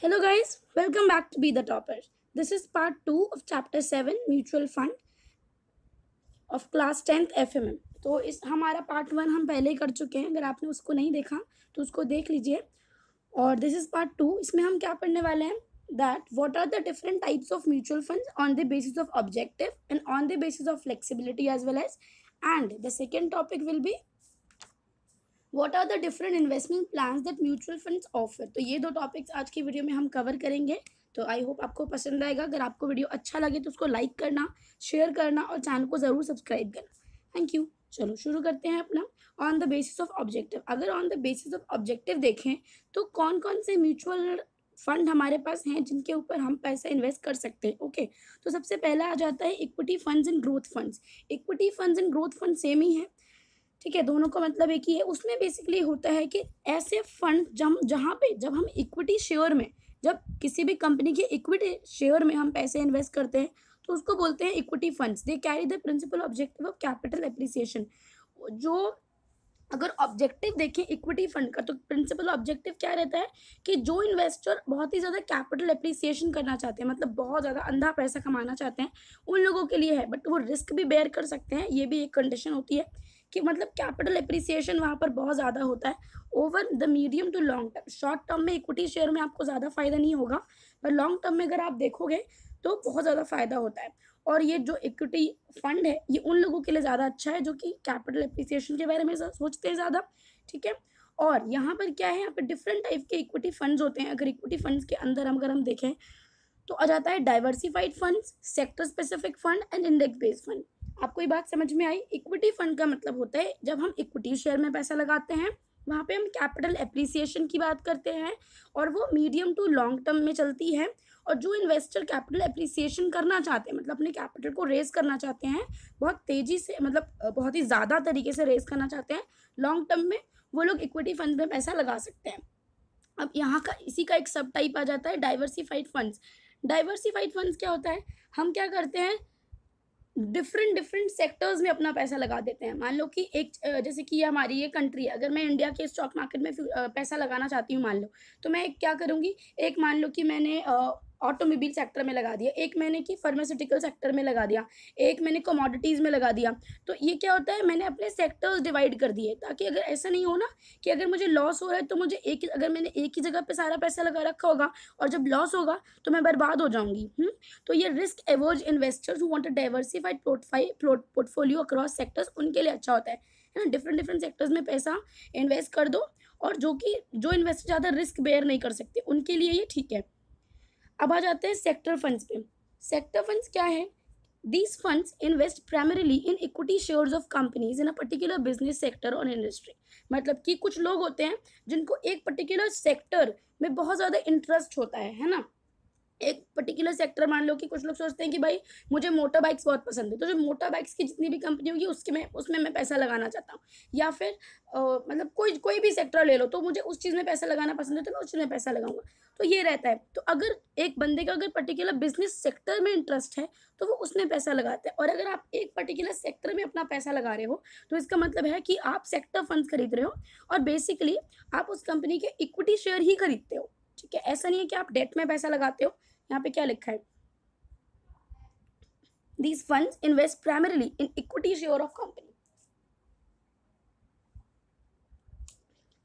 Hello guys, welcome back to Be The Topper. This is part 2 of chapter 7 mutual fund of class 10th FMM. तो इस हमारा part one हम पहले ही कर चुके हैं अगर आपने उसको नहीं देखा तो उसको देख लीजिए और दिस इज़ पार्ट टू इसमें हम क्या पढ़ने वाले हैं that what are the different types of mutual funds on the basis of objective and on the basis of flexibility as well as and the second topic will be what are the different investment plans that mutual funds offer तो ये दो topics आज की video में हम cover करेंगे तो I hope आपको पसंद आएगा अगर आपको वीडियो अच्छा लगे तो उसको लाइक करना शेयर करना और चैनल को ज़रूर सब्सक्राइब करना थैंक यू चलो शुरू करते हैं अपना on the basis of objective अगर on the basis of objective देखें तो कौन कौन से म्यूचुअल फंड हमारे पास हैं जिनके ऊपर हम पैसा इन्वेस्ट कर सकते हैं ओके तो सबसे पहला आ जाता है equity funds and growth funds equity funds and growth fund same ही हैं ठीक है दोनों का मतलब एक ही है उसमें बेसिकली होता है कि ऐसे फंड जब जहाँ पे जब हम इक्विटी शेयर में जब किसी भी कंपनी के इक्विटी शेयर में हम पैसे इन्वेस्ट करते हैं तो उसको बोलते हैं equity funds they carry the principal objective of capital appreciation जो अगर ऑब्जेक्टिव देखें इक्विटी फंड का तो प्रिंसिपल ऑब्जेक्टिव क्या रहता है कि जो इन्वेस्टर बहुत ही ज़्यादा कैपिटल अप्रिसिएशन करना चाहते हैं मतलब बहुत ज़्यादा अंधा पैसा कमाना चाहते हैं उन लोगों के लिए है बट वो रिस्क भी बेयर कर सकते हैं ये भी एक कंडीशन होती है कि मतलब कैपिटल अप्रिसिएशन वहाँ पर बहुत ज़्यादा होता है over the medium to long term short term में इक्विटी शेयर में आपको ज़्यादा फ़ायदा नहीं होगा पर लॉन्ग टर्म में अगर आप देखोगे तो बहुत ज़्यादा फ़ायदा होता है और ये जो इक्विटी फंड है ये उन लोगों के लिए ज़्यादा अच्छा है जो कि कैपिटल अप्रिसिएशन के बारे में सोचते हैं ज़्यादा ठीक है और यहाँ पर क्या है यहाँ पर डिफरेंट टाइप के इक्विटी फंड्स होते हैं अगर इक्विटी फंड्स के अंदर हम अगर हम देखें तो आ जाता है diversified funds sector specific fund and index based fund आपको ये बात समझ में आई इक्विटी फंड का मतलब होता है जब हम इक्विटी शेयर में पैसा लगाते हैं वहाँ पे हम कैपिटल एप्रिसिएशन की बात करते हैं और वो मीडियम टू लॉन्ग टर्म में चलती है और जो इन्वेस्टर कैपिटल एप्रिसिएशन करना चाहते हैं मतलब अपने कैपिटल को रेज करना चाहते हैं बहुत तेज़ी से मतलब बहुत ही ज़्यादा तरीके से रेज करना चाहते हैं लॉन्ग टर्म में वो लोग इक्विटी फंड में पैसा लगा सकते हैं अब यहाँ का इसी का एक सब टाइप आ जाता है डाइवर्सिफाइड फंड्स डाइवर्सिफाइड फंड्स क्या होता है हम क्या करते हैं डिफरेंट डिफरेंट सेक्टर्स में अपना पैसा लगा देते हैं मान लो कि एक जैसे कि हमारी ये कंट्री है अगर मैं इंडिया के स्टॉक मार्केट में पैसा लगाना चाहती हूँ मान लो तो मैं क्या करूँगी एक मान लो कि मैंने ऑटोमोबाइल सेक्टर में लगा दिया एक मैंने कि फार्मास्यूटिकल सेक्टर में लगा दिया एक मैंने कमोडिटीज़ में लगा दिया तो ये क्या होता है मैंने अपने सेक्टर्स डिवाइड कर दिए ताकि अगर ऐसा नहीं हो ना कि अगर मुझे लॉस हो रहा है तो मुझे एक अगर मैंने एक ही जगह पर सारा पैसा लगा रखा होगा और जब लॉस होगा तो मैं बर्बाद हो जाऊँगी हम्म? तो ये risk averse investors want a diversified portfolio across sectors उनके लिए अच्छा होता है है ना डिफरेंट डिफरेंट सेक्टर्स में पैसा इन्वेस्ट कर दो और जो कि जो इन्वेस्टर ज़्यादा रिस्क बेयर नहीं कर सकते उनके लिए ये ठीक है अब आ जाते हैं सेक्टर फंड्स पे सेक्टर फंड्स क्या है these funds invest primarily in equity shares of companies in a particular business sector और इंडस्ट्री मतलब कि कुछ लोग होते हैं जिनको एक पर्टिकुलर सेक्टर में बहुत ज़्यादा इंटरेस्ट होता है है ना एक पर्टिकुलर सेक्टर मान लो कि कुछ लोग सोचते हैं कि भाई मुझे मोटर बाइक्स बहुत पसंद है तो जो मोटर बाइक्स की जितनी भी कंपनी होगी उसके में उसमें मैं पैसा लगाना चाहता हूँ या फिर आ, मतलब कोई कोई भी सेक्टर ले लो तो मुझे उस चीज़ में पैसा लगाना पसंद है तो मैं उस चीज़ में पैसा लगाऊंगा तो ये रहता है तो अगर एक बंदे का अगर पर्टिकुलर बिजनेस सेक्टर में इंटरेस्ट है तो वो उसमें पैसा लगाते हैं और अगर आप एक पर्टिकुलर सेक्टर में अपना पैसा लगा रहे हो तो इसका मतलब है कि आप सेक्टर फंड खरीद रहे हो और बेसिकली आप उस कंपनी के इक्विटी शेयर ही खरीदते हो ठीक है ऐसा नहीं है कि आप डेट में पैसा लगाते हो यहाँ पे क्या लिखा है these fund invest primarily in equity share of company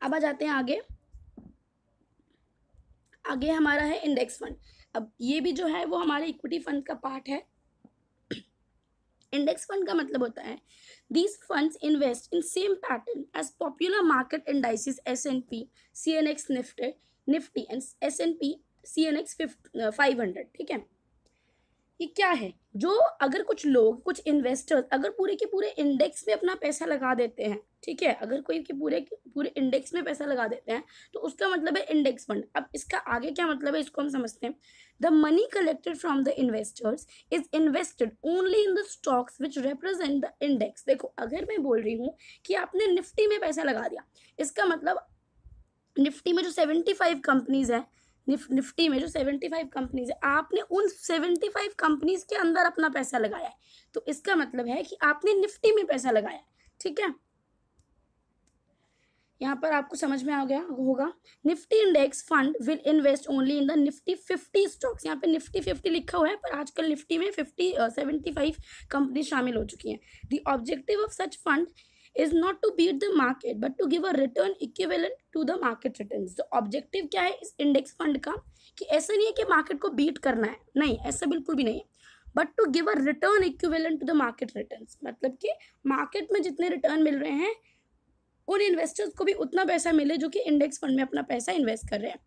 अब आ जाते हैं आगे आगे हमारा है इंडेक्स फंड अब ये भी जो है वो हमारे इक्विटी फंड का पार्ट है इंडेक्स फंड का मतलब होता है these fund invest in same pattern as popular market indices S N P C N X निफ्टेड Nifty and S N P C N X five hundred ठीक है ये क्या है जो अगर कुछ लोग कुछ इन्वेस्टर्स अगर पूरे के पूरे इंडेक्स में अपना पैसा लगा देते हैं ठीक है अगर कोई के पूरे पूरे इंडेक्स में पैसा लगा देते हैं तो उसका मतलब है इंडेक्स फंड अब इसका आगे क्या मतलब है इसको हम समझते हैं the money collected from the investors is invested only in the stocks which represent the index देखो अगर मैं बोल रही हूँ कि आपने निफ्टी में पैसा लगा दिया इसका मतलब निफ्टी में जो सेवेंटी फाइव कंपनीज है निफ, निफ्टी में जो सेवेंटी फाइव कंपनीज है आपने उन सेवेंटी फाइव कंपनीज के अंदर अपना पैसा लगाया है तो इसका मतलब है कि आपने निफ्टी में पैसा लगाया है ठीक है यहाँ पर आपको समझ में आ गया होगा Nifty index fund will invest only in the Nifty fifty stocks यहाँ पे निफ्टी फिफ्टी लिखा हुआ है पर आजकल निफ्टी में फिफ्टी सेवेंटी फाइव कंपनी शामिल हो चुकी हैं the objective of such fund is not to beat the market but to give a return equivalent to the market return तो ऑब्जेक्टिव क्या है इस इंडेक्स फंड का कि ऐसा नहीं है कि मार्केट को बीट करना है नहीं ऐसा बिल्कुल भी नहीं है but to give a return equivalent to the market return मतलब कि मार्केट में जितने रिटर्न मिल रहे हैं उन इन्वेस्टर्स को भी उतना पैसा मिले जो कि इंडेक्स फंड में अपना पैसा इन्वेस्ट कर रहे हैं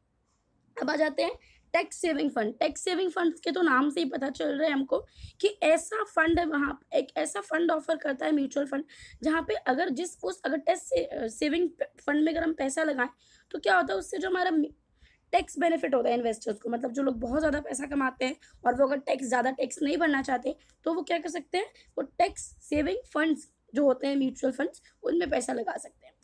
अब आ जाते हैं tax saving fund tax saving fund के तो नाम से ही पता चल रहा है हमको कि ऐसा फंड है वहाँ एक ऐसा फंड ऑफर करता है म्यूचुअल फंड जहाँ पे अगर जिस उस अगर टैक्स से, सेविंग फंड में अगर हम पैसा लगाएं तो क्या होता है उससे जो हमारा टैक्स बेनिफिट होता है इन्वेस्टर्स को मतलब जो लोग बहुत ज़्यादा पैसा कमाते हैं और वो अगर टैक्स ज़्यादा टैक्स नहीं भरना चाहते तो वो क्या कर सकते हैं वो टैक्स सेविंग फंड्स जो होते हैं म्यूचुअल फंड्स उनमें पैसा लगा सकते हैं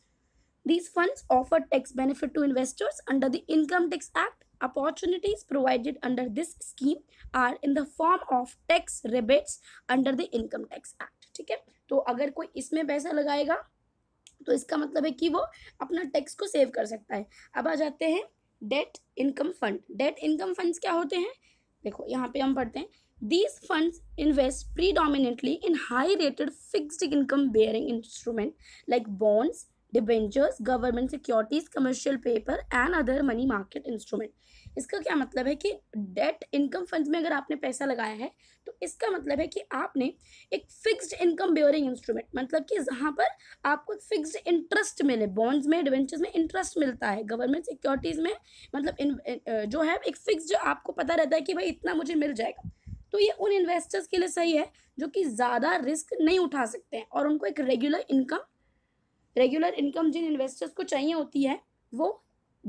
these funds offer tax benefit to investors under the income tax act opportunities provided under this scheme are in the form of tax rebates under the income tax act ठीक है तो अगर कोई इसमें पैसा लगाएगा तो इसका मतलब है कि वो अपना टैक्स को सेव कर सकता है अब आ जाते हैं debt income fund debt income funds क्या होते हैं देखो यहाँ पे हम पढ़ते हैं these funds invest predominantly in high rated fixed income bearing instrument like bonds debentures government securities commercial paper and other money market instrument इसका क्या मतलब है कि डेट इनकम फंड्स में अगर आपने पैसा लगाया है तो इसका मतलब है कि आपने एक फिक्स्ड इनकम ब्योरिंग इंस्ट्रूमेंट मतलब कि जहाँ पर आपको फिक्स्ड इंटरेस्ट मिले बॉन्ड्स में डिवेंचर्स में इंटरेस्ट मिलता है गवर्नमेंट सिक्योरिटीज़ में मतलब इन, जो है एक फिक्स आपको पता रहता है कि भाई इतना मुझे मिल जाएगा तो ये उन इन्वेस्टर्स के लिए सही है जो कि ज़्यादा रिस्क नहीं उठा सकते हैं और उनको एक रेगुलर इनकम रेगुलर इनकम जिन इन्वेस्टर्स को चाहिए होती है वो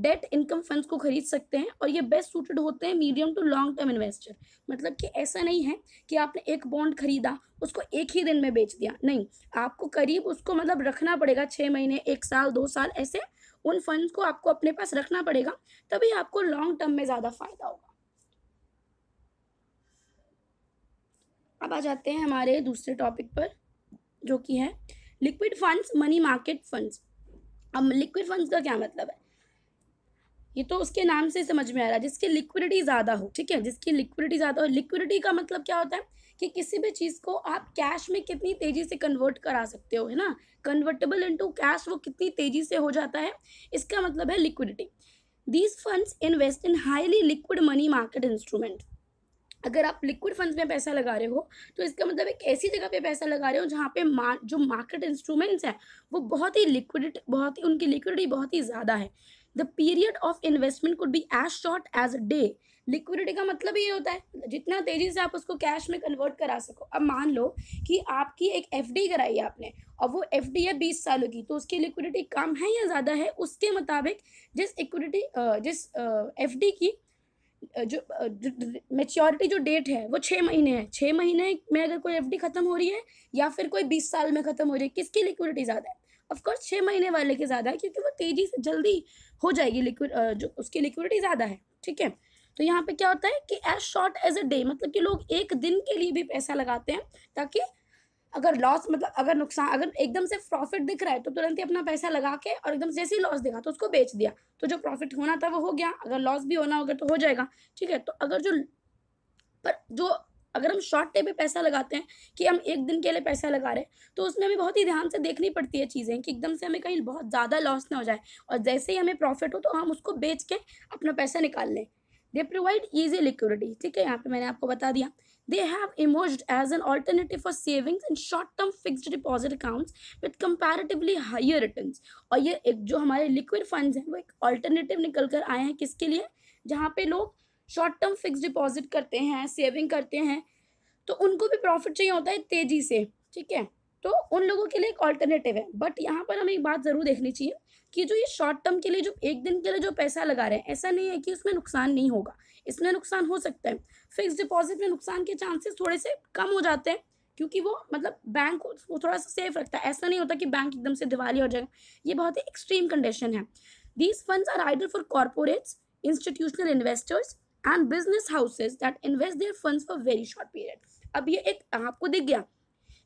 डेट इनकम फंड्स को खरीद सकते हैं और ये बेस्ट सूटेड होते हैं medium to long term investor मतलब कि ऐसा नहीं है कि आपने एक बॉन्ड खरीदा उसको एक ही दिन में बेच दिया नहीं आपको करीब उसको मतलब रखना पड़ेगा छः महीने एक साल दो साल ऐसे उन फंड्स को आपको अपने पास रखना पड़ेगा तभी आपको लॉन्ग टर्म में ज़्यादा फायदा होगा अब आ जाते हैं हमारे दूसरे टॉपिक पर जो कि है liquid funds money market funds अब लिक्विड फंड्स का क्या मतलब है ये तो उसके नाम से समझ में आ रहा है जिसकी लिक्विडिटी ज़्यादा हो ठीक है जिसकी लिक्विडिटी ज़्यादा हो लिक्विडिटी का मतलब क्या होता है कि किसी भी चीज़ को आप कैश में कितनी तेज़ी से कन्वर्ट करा सकते हो है ना कन्वर्टेबल इनटू कैश वो कितनी तेज़ी से हो जाता है इसका मतलब है liquidity these funds invest in highly liquid money market instrument अगर आप लिक्विड फंड्स में पैसा लगा रहे हो तो इसका मतलब एक ऐसी जगह पे पैसा लगा रहे हो जहाँ पे मा, जो मार्केट इंस्ट्रूमेंट्स हैं वो बहुत ही लिक्विड बहुत ही उनकी लिक्विडिटी बहुत ही ज़्यादा है the period of investment could be as short as a day liquidity का मतलब ये होता है जितना तेज़ी से आप उसको कैश में कन्वर्ट करा सको अब मान लो कि आपकी एक एफ कराई है आपने और वो एफ डी है बीस सालों की तो उसकी लिक्विडिटी कम है या ज़्यादा है उसके मुताबिक जिस इक्विडिटी जिस एफ की जो मेच्योरिटी जो डेट है वो छः महीने है छः महीने में अगर कोई एफ ख़त्म हो रही है या फिर कोई बीस साल में ख़त्म हो रही है किसकी लिक्विडिटी ज़्यादा है ऑफकोर्स छः महीने वाले की ज़्यादा है क्योंकि वो तेज़ी से जल्दी हो जाएगी लिक्विड जो उसकी लिक्विडिटी ज़्यादा है ठीक है तो यहाँ पे क्या होता है कि as short as a day मतलब कि लोग एक दिन के लिए भी पैसा लगाते हैं ताकि अगर लॉस मतलब अगर नुकसान अगर एकदम से प्रॉफिट दिख रहा है तो तुरंत ही अपना पैसा लगा के और एकदम जैसे ही लॉस दिखा तो उसको बेच दिया तो जो प्रॉफिट होना था वो हो गया अगर लॉस भी होना होगा तो हो जाएगा ठीक है तो अगर जो पर जो अगर हम शॉर्ट टाइम पे पैसा लगाते हैं कि हम एक दिन के लिए पैसा लगा रहे हैं तो उसमें हमें बहुत ही ध्यान से देखनी पड़ती है चीज़ें कि एकदम से हमें कहीं बहुत ज़्यादा लॉस ना हो जाए और जैसे ही हमें प्रॉफिट हो तो हम उसको बेच के अपना पैसा निकाल लें दे प्रोवाइड ईजी लिक्विडिटी ठीक है यहाँ पे मैंने आपको बता दिया they have emerged as an alternative for savings and short term fixed deposit accounts with comparatively higher return और ये एक जो हमारे लिक्विड फंड्स हैं वो एक ऑल्टरनेटिव निकल कर आए हैं किसके लिए जहाँ पे लोग शॉर्ट टर्म फिक्स डिपॉजिट करते हैं सेविंग करते हैं तो उनको भी प्रॉफिट चाहिए होता है तेज़ी से ठीक है तो उन लोगों के लिए एक ऑल्टरनेटिव है बट यहाँ पर हमें एक बात ज़रूर देखनी चाहिए कि जो ये शॉर्ट टर्म के लिए जो एक दिन के लिए जो पैसा लगा रहे हैं ऐसा नहीं है कि उसमें नुकसान नहीं होगा इसमें नुकसान हो सकता है फिक्स डिपॉजिट में नुकसान के चांसेस थोड़े से कम हो जाते हैं क्योंकि वो मतलब बैंक वो थोड़ा सा सेफ रखता है ऐसा नहीं होता कि बैंक एकदम से दिवाली हो जाएगा ये बहुत ही एक्सट्रीम कंडीशन है these funds are ideal for corporates institutional investors and business houses that invest their funds for very short period अब ये एक आपको दिख गया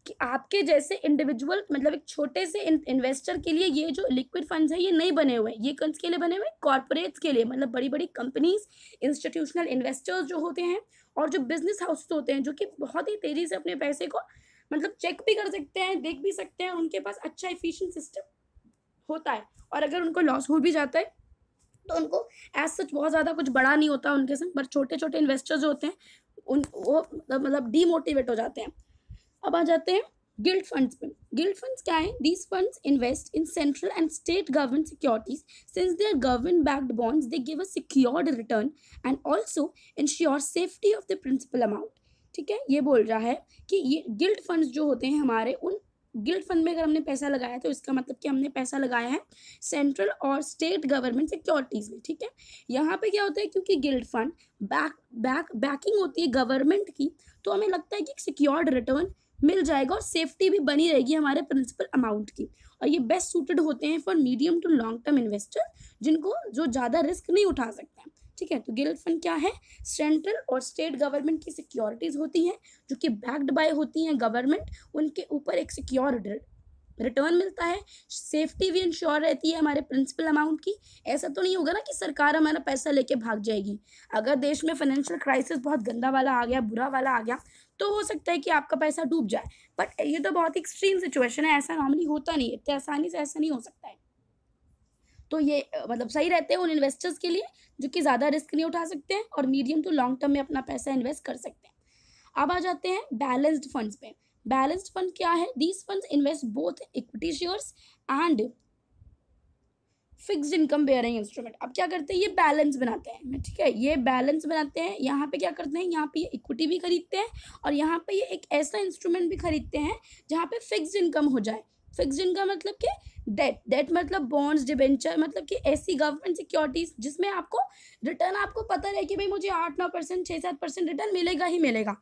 कि आपके जैसे इंडिविजुअल मतलब एक छोटे से इन्वेस्टर के लिए ये जो लिक्विड फंड्स है ये नहीं बने हुए हैं ये कंस के लिए बने हुए हैं कॉरपोरेट्स के लिए मतलब बड़ी बड़ी कंपनीज इंस्टीट्यूशनल इन्वेस्टर्स जो होते हैं और जो बिजनेस हाउस होते हैं जो कि बहुत ही तेज़ी से अपने पैसे को मतलब चेक भी कर सकते हैं देख भी सकते हैं उनके पास अच्छा इफिशियंट सिस्टम होता है और अगर उनको लॉस हो भी जाता है तो उनको एज सच बहुत ज़्यादा कुछ बड़ा नहीं होता उनके संग पर छोटे छोटे इन्वेस्टर्स जो होते हैं उन वो मतलब डीमोटिवेट मतलब हो जाते हैं अब आ जाते हैं गिल्ड फंड्स पे गिल्ड फंड्स क्या है these funds invest in central and state government securities since they are government backed bonds they give a secured return and also ensure safety of the principal amount ठीक है ये बोल रहा है कि ये गिल्ड फंड्स जो होते हैं हमारे उन गिल्ड फंड में अगर हमने पैसा लगाया तो इसका मतलब कि हमने पैसा लगाया है सेंट्रल और स्टेट गवर्नमेंट सिक्योरिटीज़ में ठीक है यहाँ पे क्या होता है क्योंकि gilt fund back back backing होती है गवर्नमेंट की तो हमें लगता है कि सिक्योर्ड रिटर्न मिल जाएगा और सेफ्टी भी बनी रहेगी हमारे प्रिंसिपल अमाउंट की और ये बेस्ट सूटेड होते हैं for medium to long term investor जिनको जो ज़्यादा रिस्क नहीं उठा हैं ठीक है तो गिल्ड फंड क्या है सेंट्रल और स्टेट गवर्नमेंट की सिक्योरिटीज़ होती हैं जो कि बैक्ड बाय होती हैं गवर्नमेंट उनके ऊपर एक सिक्योर रिटर्न मिलता है सेफ्टी भी इंश्योर रहती है हमारे प्रिंसिपल अमाउंट की ऐसा तो नहीं होगा ना कि सरकार हमारा पैसा लेके भाग जाएगी अगर देश में फाइनेंशियल क्राइसिस बहुत गंदा वाला आ गया बुरा वाला आ गया तो हो सकता है कि आपका पैसा डूब जाए बट ये तो बहुत एक्सट्रीम सिचुएशन है ऐसा नॉर्मली होता नहीं इतने आसानी से ऐसा नहीं हो सकता है तो ये मतलब सही रहते हैं उन इन्वेस्टर्स के लिए जो कि ज़्यादा रिस्क नहीं उठा सकते हैं और मीडियम टू लॉन्ग टर्म में अपना पैसा इन्वेस्ट कर सकते हैं अब आ जाते हैं बैलेंस्ड फंड्स पे बैलेंस्ड फंड क्या है these fund invest both equity shares and fixed income bearing instrument अब क्या करते हैं ये बैलेंस बनाते हैं ठीक है ये बैलेंस बनाते हैं यहाँ पे क्या करते हैं यहाँ पे ये इक्विटी भी खरीदते हैं और यहाँ पे ये एक ऐसा इंस्ट्रूमेंट भी खरीदते हैं जहाँ पे फिक्स इनकम हो जाए फिक्स इनकम मतलब कि डेट डेट मतलब बॉन्ड्स डिबेंचर मतलब कि ऐसी गवर्नमेंट सिक्योरिटीज जिसमें आपको रिटर्न आपको पता रहे कि भाई मुझे आठ नौ परसेंट छः सात परसेंट रिटर्न मिलेगा ही मिलेगा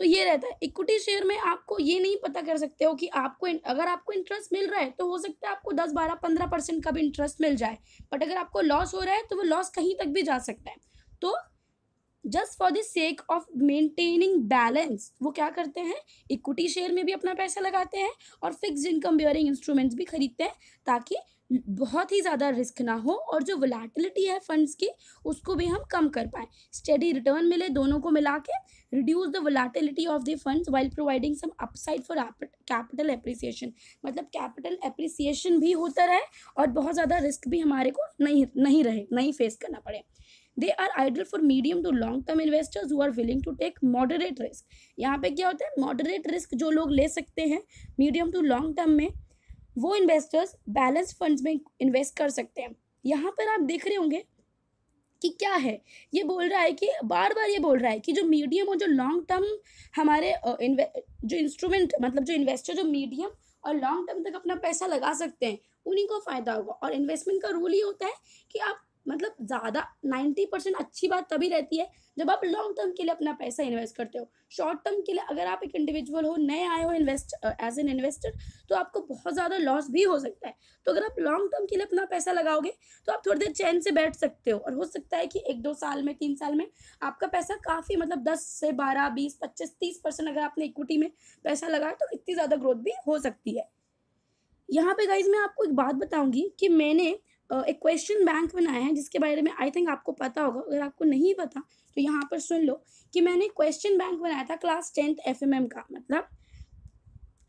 तो ये रहता है इक्विटी शेयर में आपको ये नहीं पता कर सकते हो कि आपको अगर आपको इंटरेस्ट मिल रहा है तो हो सकता है आपको दस बारह पंद्रह परसेंट का भी इंटरेस्ट मिल जाए बट अगर आपको लॉस हो रहा है तो वो लॉस कहीं तक भी जा सकता है तो just for the sake of maintaining balance वो क्या करते हैं इक्विटी शेयर में भी अपना पैसा लगाते हैं और फिक्स इनकम बियरिंग इंस्ट्रूमेंट्स भी खरीदते हैं ताकि बहुत ही ज़्यादा रिस्क ना हो और जो वलाटिलिटी है फंड्स की उसको भी हम कम कर पाएँ स्टडी रिटर्न मिले दोनों को मिला के reduce the volatility of the funds while providing some upside for capital appreciation मतलब कैपिटल एप्रिसिएशन भी होता रहे और बहुत ज़्यादा रिस्क भी हमारे को नहीं नहीं रहे नहीं फेस करना पड़े they are ideal for medium to long term investors who willing to take moderate risk यहाँ पे क्या होता है मॉडरेट रिस्क जो लोग ले सकते हैं मीडियम टू लॉन्ग टर्म में वो इन्वेस्टर्स बैलेंस फंड्स में इन्वेस्ट कर सकते हैं यहाँ पर आप देख रहे होंगे कि क्या है ये बोल रहा है कि बार बार ये बोल रहा है कि जो मीडियम और जो लॉन्ग टर्म हमारे जो इंस्ट्रूमेंट मतलब जो इन्वेस्टर जो मीडियम और लॉन्ग टर्म तक अपना पैसा लगा सकते हैं उन्हीं को फ़ायदा होगा और इन्वेस्टमेंट का रूल ये होता है कि आप मतलब ज़्यादा नाइन्टी परसेंट अच्छी बात तभी रहती है जब आप लॉन्ग टर्म के लिए अपना पैसा इन्वेस्ट करते हो शॉर्ट टर्म के लिए अगर आप एक इंडिविजुअल हो नए आए हो इन्वेस्ट एज एन इन्वेस्टर तो आपको बहुत ज़्यादा लॉस भी हो सकता है तो अगर आप लॉन्ग टर्म के लिए अपना पैसा लगाओगे तो आप थोड़ी देर चैन से बैठ सकते हो और हो सकता है कि एक दो साल में तीन साल में आपका पैसा काफ़ी मतलब दस से बारह बीस पच्चीस तीस परसेंट अगर आपने इक्विटी में पैसा लगाया तो इतनी ज़्यादा ग्रोथ भी हो सकती है यहाँ पे गाइज मैं आपको एक बात बताऊंगी कि मैंने एक क्वेश्चन बैंक बनाया है जिसके बारे में आई थिंक आपको पता होगा अगर आपको नहीं पता तो यहाँ पर सुन लो कि मैंने क्वेश्चन बैंक बनाया था क्लास टेंथ एफ का मतलब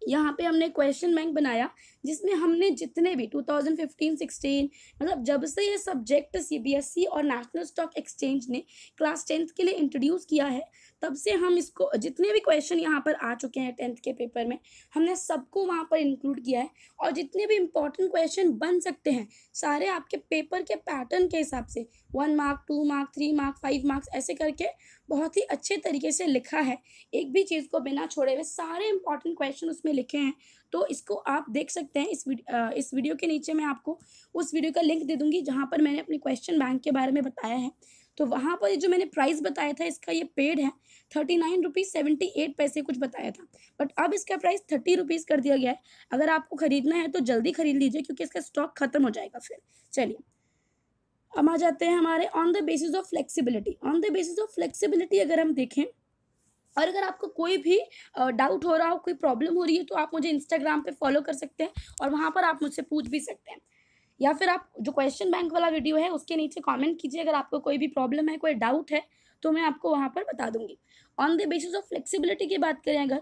यहाँ पे हमने क्वेश्चन बैंक बनाया जिसमें हमने जितने भी 2015 16 मतलब जब से ये सब्जेक्ट सीबीएसई e और नेशनल स्टॉक एक्सचेंज ने क्लास टेंथ के लिए इंट्रोड्यूस किया है तब से हम इसको जितने भी क्वेश्चन यहाँ पर आ चुके हैं टेंथ के पेपर में हमने सबको वहाँ पर इंक्लूड किया है और जितने भी इंपॉर्टेंट क्वेश्चन बन सकते हैं सारे आपके पेपर के पैटर्न के हिसाब से one mark two mark three mark five marks ऐसे करके बहुत ही अच्छे तरीके से लिखा है एक भी चीज़ को बिना छोड़े हुए सारे इंपॉर्टेंट क्वेश्चन उसमें लिखे हैं तो इसको आप देख सकते हैं इस वीडियो, इस वीडियो के नीचे मैं आपको उस वीडियो का लिंक दे दूँगी जहाँ पर मैंने अपने क्वेश्चन बैंक के बारे में बताया है तो वहाँ पर जो मैंने प्राइस बताया था इसका ये पेड है thirty nine rupees seventy eight पैसे कुछ बताया था बट अब इसका प्राइस थर्टी रुपीज़ कर दिया गया है अगर आपको ख़रीदना है तो जल्दी ख़रीद लीजिए क्योंकि इसका स्टॉक ख़त्म हो जाएगा फिर चलिए हम आ जाते हैं हमारे on the basis of flexibility on the basis of flexibility अगर हम देखें और अगर आपको कोई भी डाउट हो रहा हो कोई प्रॉब्लम हो रही है तो आप मुझे इंस्टाग्राम पे फॉलो कर सकते हैं और वहाँ पर आप मुझसे पूछ भी सकते हैं या फिर आप जो क्वेश्चन बैंक वाला वीडियो है उसके नीचे कमेंट कीजिए अगर आपको कोई भी प्रॉब्लम है कोई डाउट है तो मैं आपको वहाँ पर बता दूंगी on the basis of flexibility की बात करें अगर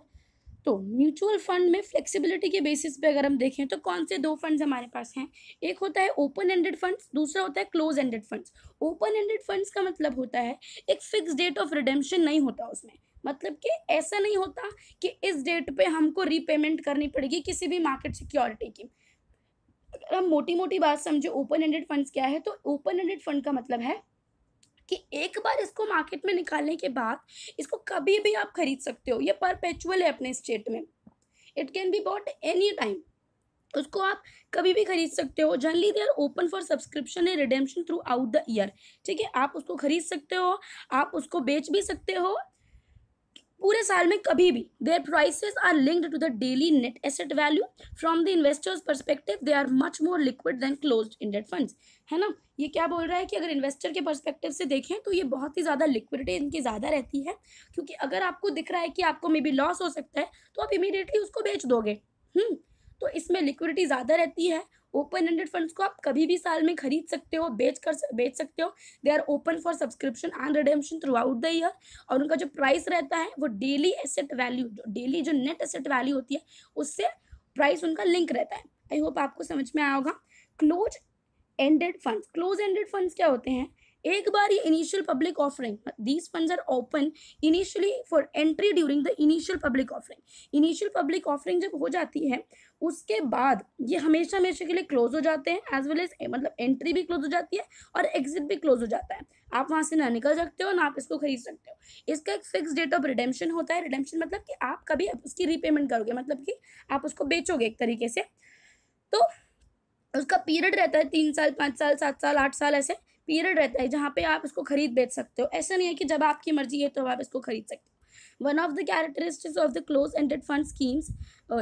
तो म्यूचुअल फंड में फ्लेक्सिबिलिटी के बेसिस पे अगर हम देखें तो कौन से दो फंड्स हमारे पास हैं एक होता है ओपन एंडेड फंड्स दूसरा होता है close ended funds open ended funds का मतलब होता है एक फिक्स डेट ऑफ रिडेम्पशन नहीं होता उसमें मतलब कि ऐसा नहीं होता कि इस डेट पे हमको रीपेमेंट करनी पड़ेगी किसी भी मार्केट सिक्योरिटी की अगर हम मोटी मोटी बात समझो ओपन एंडेड फंड्स क्या है तो ओपन एंडेड फंड का मतलब है कि एक बार इसको मार्केट में निकालने के बाद इसको कभी भी आप खरीद सकते हो ये परपेचुअल है अपने स्टेट में it can be bought any time उसको आप कभी भी खरीद सकते हो generally they are open for subscription and redemption throughout the year ठीक है आप उसको खरीद सकते हो आप उसको बेच भी सकते हो पूरे साल में कभी भी their prices are linked to the daily net asset value from the investors perspective they are much more liquid than close ended funds है ना ये क्या बोल रहा है कि अगर इन्वेस्टर के परस्पेक्टिव से देखें तो ये बहुत ही ज़्यादा लिक्विडिटी इनकी ज़्यादा रहती है क्योंकि अगर आपको दिख रहा है कि आपको मे बी लॉस हो सकता है तो आप इमीडिएटली उसको बेच दोगे हम्म? तो इसमें लिक्विडिटी ज़्यादा रहती है ओपन एंडेड फंड्स को आप कभी भी साल में खरीद सकते हो बेच कर बेच सकते हो they are open for subscription and redemption throughout the year और उनका जो प्राइस रहता है वो डेली एसेट वैल्यू जो डेली जो नेट एसेट वैल्यू होती है उससे प्राइस उनका लिंक रहता है आई होप आपको समझ में आया होगा close ended funds close ended funds क्या होते हैं एक बार ये initial public offering these fund are open initially for entry during the initial public offering initial public offering जब हो जाती है उसके बाद ये हमेशा हमेशा के लिए क्लोज हो जाते हैं एज वेल एज मतलब एंट्री भी क्लोज हो जाती है और एग्जिट भी क्लोज हो जाता है आप वहाँ से ना निकल सकते हो ना आप इसको खरीद सकते हो इसका एक फिक्स डेट ऑफ रिडेम्पशन होता है रिडेम्पशन मतलब कि आप कभी उसकी रीपेमेंट करोगे मतलब कि आप उसको बेचोगे एक तरीके से तो उसका पीरियड रहता है तीन साल पाँच साल सात साल आठ साल ऐसे पीरियड रहता है जहाँ पे आप इसको खरीद बेच सकते हो ऐसा नहीं है कि जब आपकी मर्जी है तो आप इसको खरीद सकते हो one of the characteristics of the close ended fund schemes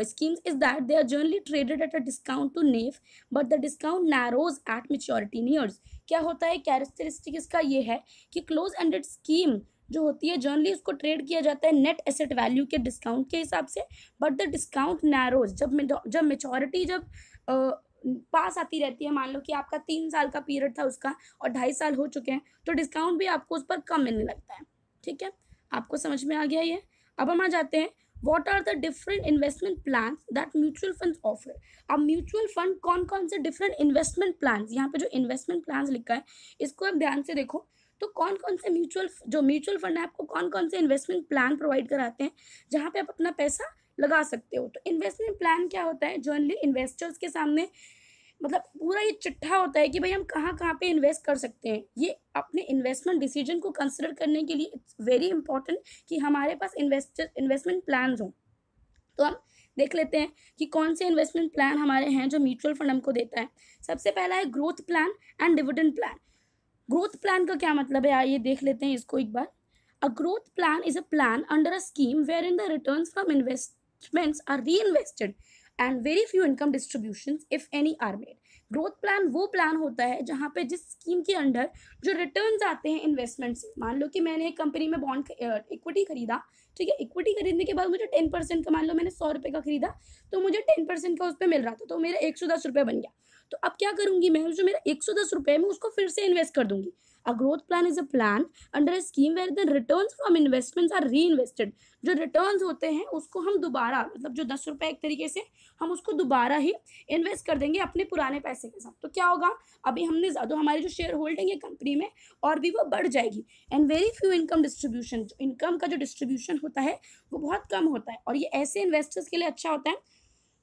schemes is that they are are traded at a discount to NAV but the discount narrows at maturity nears क्या होता है कैरेक्टरिस्टिक इसका ये है कि क्लोज एंडेड स्कीम जो होती है जर्नली उसको ट्रेड किया जाता है नेट एसेट वैल्यू के डिस्काउंट के हिसाब से बट द डिस्काउंट नैरोज जब जब मेचोरिटी जब uh, पास आती रहती है मान लो कि आपका तीन साल का पीरियड था उसका और ढाई साल हो चुके हैं तो डिस्काउंट भी आपको उस पर कम मिलने लगता है ठीक है आपको समझ में आ गया ये अब हम आ जाते हैं what are the different investment plan that mutual fund offer अब म्यूचुअल फंड कौन कौन से डिफरेंट इन्वेस्टमेंट प्लान यहाँ पे जो इन्वेस्टमेंट प्लान लिखा है इसको आप ध्यान से देखो तो कौन कौन से म्यूचुअल जो म्यूचुअल फंड है आपको कौन कौन से इन्वेस्टमेंट प्लान प्रोवाइड कराते हैं जहाँ पे आप अपना पैसा लगा सकते हो तो इन्वेस्टमेंट प्लान क्या होता है जनरली इन्वेस्टर्स के सामने मतलब पूरा ये चिट्ठा होता है कि भाई हम कहाँ कहाँ पे इन्वेस्ट कर सकते हैं ये अपने इन्वेस्टमेंट डिसीजन को कंसिडर करने के लिए इट्स वेरी इंपॉर्टेंट कि हमारे पास इन्वेस्टर इन्वेस्टमेंट प्लान हों तो हम देख लेते हैं कि कौन से इन्वेस्टमेंट प्लान हमारे हैं जो म्यूचुअल फंड हमको देता है सबसे पहला है growth plan and dividend plan growth plan का क्या मतलब है आइए देख लेते हैं इसको एक बार a growth plan is a plan under a scheme wherein the return from invest investments are reinvested and very few income distribution if any are made growth plan वो प्लान होता है जहाँ पे जिस scheme के under जो return आते हैं इन्वेस्टमेंट से मान लो कि मैंने एक कंपनी में बॉन्ड इक्विटी खरीदा ठीक है इक्विटी खरीदने के बाद मुझे टेन परसेंट का मान लो मैंने सौ रुपये का खरीदा तो मुझे टेन परसेंट का उस पर मिल रहा था तो मेरा एक सौ दस रुपये बन गया तो अब क्या करूँगी मैं जो मेरा एक सौ दस रुपये में उसको फिर से इन्वेस्ट कर दूंगी A growth plan is a plan under a scheme where the returns from investments are reinvested. जो returns होते हैं उसको हम दोबारा मतलब जो दस रुपये एक तरीके से हम उसको दोबारा ही इन्वेस्ट कर देंगे अपने पुराने पैसे के साथ तो क्या होगा अभी हमने ज़्यादा हमारी जो शेयर होल्डिंग है कंपनी में और भी वो बढ़ जाएगी and very few income distribution income का जो डिस्ट्रीब्यूशन होता है वो बहुत कम होता है और ये ऐसे इन्वेस्टर्स के लिए अच्छा होता है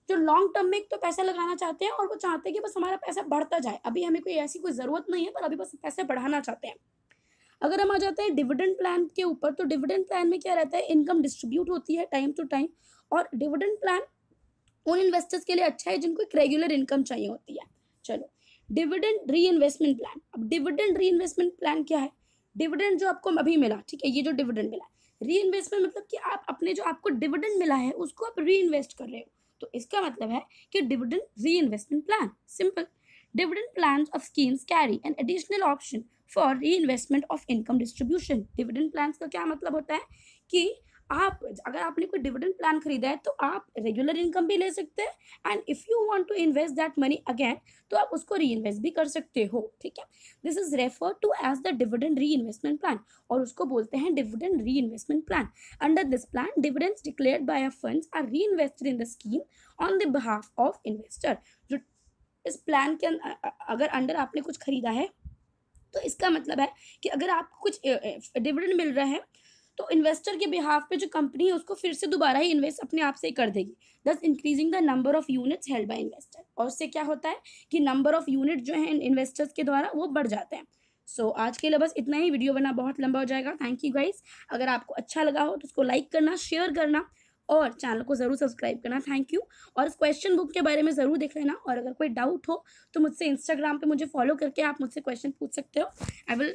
जो लॉन्ग टर्म में तो पैसा लगाना चाहते हैं और वो चाहते हैं कि बस हमारा पैसा बढ़ता जाए अभी हमें कोई ऐसी कोई ज़रूरत नहीं है पर अभी बस पैसे बढ़ाना चाहते हैं अगर हम आ जाते हैं डिविडेंड प्लान के ऊपर तो डिविडेंड प्लान में क्या रहता है इनकम डिस्ट्रीब्यूट होती है टाइम टू टाइम और डिविडेंड प्लान उन इन्वेस्टर्स के लिए अच्छा है जिनको एक रेगुलर इनकम चाहिए होती है चलो डिविडेंड री इन्वेस्टमेंट प्लान अब डिविडेंड री इन्वेस्टमेंट प्लान क्या है डिविडेंड जो आपको अभी मिला ठीक है ये जो डिविडेंड मिला री इन्वेस्टमेंट मतलब कि आप अपने जो आपको डिविडेंड मिला है उसको आप री इन्वेस्ट कर रहे हो तो इसका मतलब है कि dividend reinvestment plan simple dividend plan of schemes carry an additional option for reinvestment of income distribution dividend plan का क्या मतलब होता है कि आप अगर आपने कोई डिविडेंड प्लान खरीदा है तो आप रेगुलर इनकम भी ले सकते हैं and if you want to invest that money again तो आप उसको री इन्वेस्ट भी कर सकते हो ठीक है this is refer to as the dividend reinvestment plan और उसको बोलते हैं dividend reinvestment plan under this plan dividends declare by a fund are reinvested in the scheme on the behalf of investor जो इस plan के अं, अगर under आपने कुछ खरीदा है तो इसका मतलब है कि अगर आपको कुछ डिविडेंड मिल रहा है तो इन्वेस्टर के बिहाफ पे जो कंपनी है उसको फिर से दोबारा ही इन्वेस्ट अपने आप से ही कर देगी thus increasing the number of units held by investor और उससे क्या होता है कि नंबर ऑफ यूनिट जो है इन्वेस्टर्स के द्वारा वो बढ़ जाते हैं सो so, आज के लिए बस इतना ही वीडियो बना बहुत लंबा हो जाएगा थैंक यू गाइस अगर आपको अच्छा लगा हो तो उसको लाइक करना शेयर करना और चैनल को ज़रूर सब्सक्राइब करना थैंक यू और इस क्वेश्चन बुक के बारे में ज़रूर देख लेना और अगर कोई डाउट हो तो मुझसे इंस्टाग्राम पे मुझे फॉलो करके आप मुझसे क्वेश्चन पूछ सकते हो आई विल